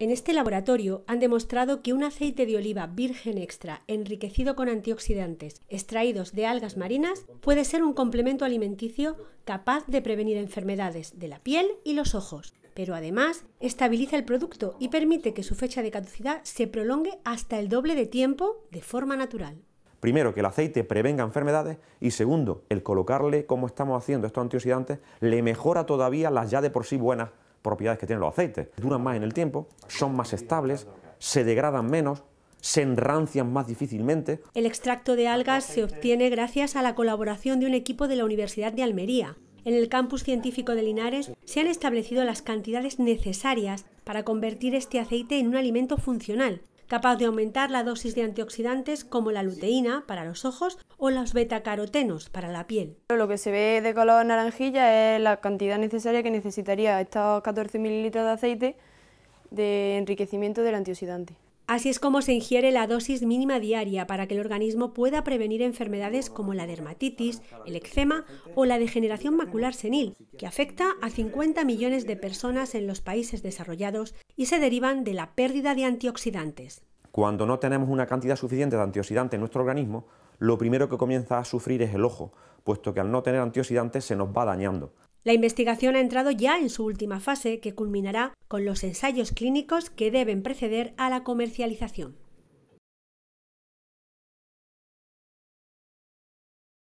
En este laboratorio han demostrado que un aceite de oliva virgen extra enriquecido con antioxidantes extraídos de algas marinas puede ser un complemento alimenticio capaz de prevenir enfermedades de la piel y los ojos pero además estabiliza el producto y permite que su fecha de caducidad se prolongue hasta el doble de tiempo de forma natural. Primero, que el aceite prevenga enfermedades y segundo, el colocarle, como estamos haciendo estos antioxidantes, le mejora todavía las ya de por sí buenas propiedades que tienen los aceites. Duran más en el tiempo, son más estables, se degradan menos, se enrancian más difícilmente. El extracto de algas se obtiene gracias a la colaboración de un equipo de la Universidad de Almería. En el campus científico de Linares se han establecido las cantidades necesarias para convertir este aceite en un alimento funcional capaz de aumentar la dosis de antioxidantes como la luteína para los ojos o los betacarotenos para la piel. Lo que se ve de color naranjilla es la cantidad necesaria que necesitaría estos 14 mililitros de aceite de enriquecimiento del antioxidante. Así es como se ingiere la dosis mínima diaria para que el organismo pueda prevenir enfermedades como la dermatitis, el eczema o la degeneración macular senil, que afecta a 50 millones de personas en los países desarrollados y se derivan de la pérdida de antioxidantes. Cuando no tenemos una cantidad suficiente de antioxidantes en nuestro organismo, lo primero que comienza a sufrir es el ojo, puesto que al no tener antioxidantes se nos va dañando. La investigación ha entrado ya en su última fase, que culminará con los ensayos clínicos que deben preceder a la comercialización.